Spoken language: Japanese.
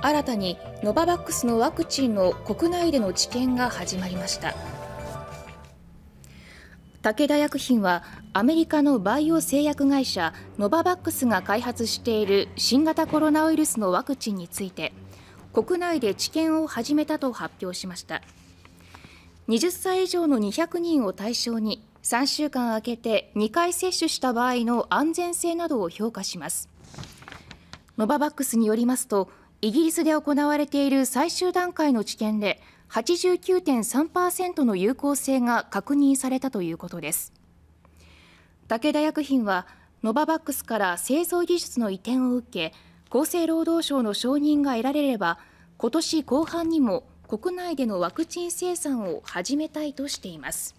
新たにノババックスのワクチンの国内での治験が始まりました武田薬品はアメリカのバイオ製薬会社ノババックスが開発している新型コロナウイルスのワクチンについて国内で治験を始めたと発表しました20歳以上の200人を対象に3週間空けて2回接種した場合の安全性などを評価しますノババックスによりますとイギリスで行われている最終段階の治験で89.3%の有効性が確認されたということです武田薬品はノババックスから製造技術の移転を受け厚生労働省の承認が得られれば今年後半にも国内でのワクチン生産を始めたいとしています